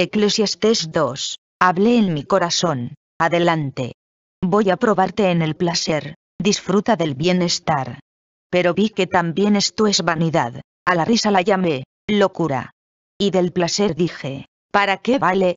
Eclesiastes 2. Hablé en mi corazón, adelante. Voy a probarte en el placer, disfruta del bienestar. Pero vi que también esto es vanidad, a la risa la llamé, locura. Y del placer dije, ¿para qué vale?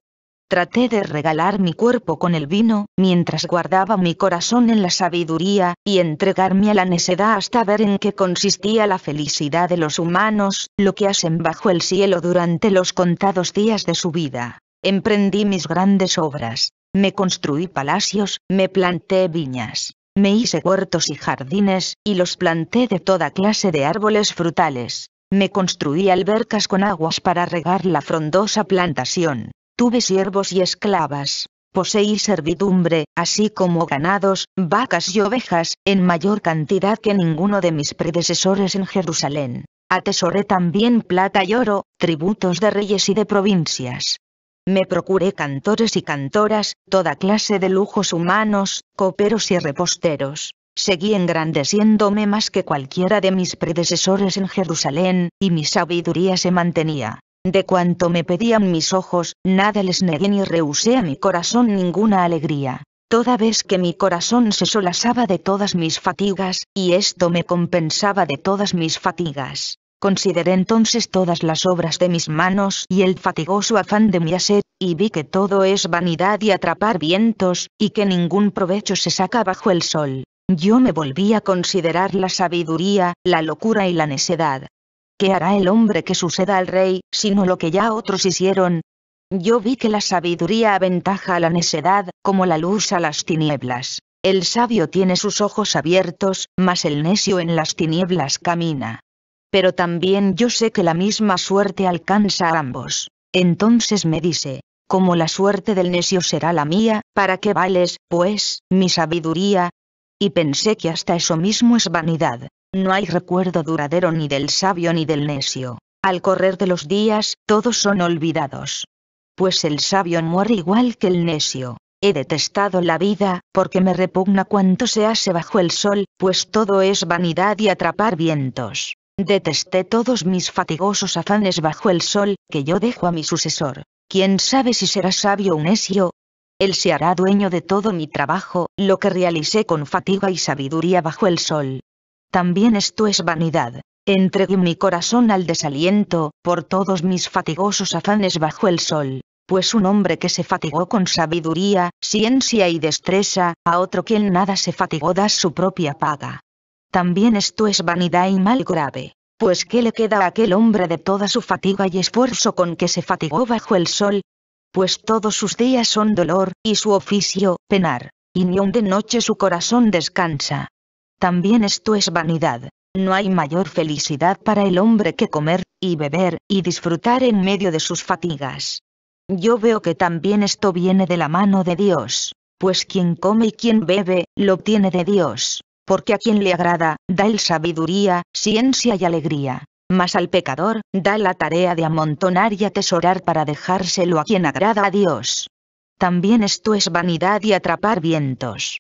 traté de regalar mi cuerpo con el vino, mientras guardaba mi corazón en la sabiduría, y entregarme a la necedad hasta ver en qué consistía la felicidad de los humanos, lo que hacen bajo el cielo durante los contados días de su vida. Emprendí mis grandes obras, me construí palacios, me planté viñas. Me hice huertos y jardines, y los planté de toda clase de árboles frutales. Me construí albercas con aguas para regar la frondosa plantación tuve siervos y esclavas. Poseí servidumbre, así como ganados, vacas y ovejas, en mayor cantidad que ninguno de mis predecesores en Jerusalén. Atesoré también plata y oro, tributos de reyes y de provincias. Me procuré cantores y cantoras, toda clase de lujos humanos, coperos y reposteros. Seguí engrandeciéndome más que cualquiera de mis predecesores en Jerusalén, y mi sabiduría se mantenía. De cuanto me pedían mis ojos, nada les negué ni rehusé a mi corazón ninguna alegría. Toda vez que mi corazón se solazaba de todas mis fatigas, y esto me compensaba de todas mis fatigas. Consideré entonces todas las obras de mis manos y el fatigoso afán de mi hacer, y vi que todo es vanidad y atrapar vientos, y que ningún provecho se saca bajo el sol. Yo me volví a considerar la sabiduría, la locura y la necedad. ¿Qué hará el hombre que suceda al rey, sino lo que ya otros hicieron? Yo vi que la sabiduría aventaja a la necedad, como la luz a las tinieblas. El sabio tiene sus ojos abiertos, mas el necio en las tinieblas camina. Pero también yo sé que la misma suerte alcanza a ambos. Entonces me dice, como la suerte del necio será la mía, ¿para qué vales, pues, mi sabiduría? Y pensé que hasta eso mismo es vanidad, no hay recuerdo duradero ni del sabio ni del necio. Al correr de los días, todos son olvidados. Pues el sabio muere igual que el necio. He detestado la vida, porque me repugna cuanto se hace bajo el sol, pues todo es vanidad y atrapar vientos. Detesté todos mis fatigosos afanes bajo el sol, que yo dejo a mi sucesor. ¿Quién sabe si será sabio o necio? Él se hará dueño de todo mi trabajo, lo que realicé con fatiga y sabiduría bajo el sol. También esto es vanidad. Entregué mi corazón al desaliento, por todos mis fatigosos afanes bajo el sol pues un hombre que se fatigó con sabiduría, ciencia y destreza, a otro quien nada se fatigó da su propia paga. También esto es vanidad y mal grave, pues ¿qué le queda a aquel hombre de toda su fatiga y esfuerzo con que se fatigó bajo el sol? Pues todos sus días son dolor, y su oficio, penar, y ni un de noche su corazón descansa. También esto es vanidad. No hay mayor felicidad para el hombre que comer, y beber, y disfrutar en medio de sus fatigas. Yo veo que también esto viene de la mano de Dios, pues quien come y quien bebe, lo obtiene de Dios, porque a quien le agrada, da el sabiduría, ciencia y alegría. Mas al pecador, da la tarea de amontonar y atesorar para dejárselo a quien agrada a Dios. También esto es vanidad y atrapar vientos.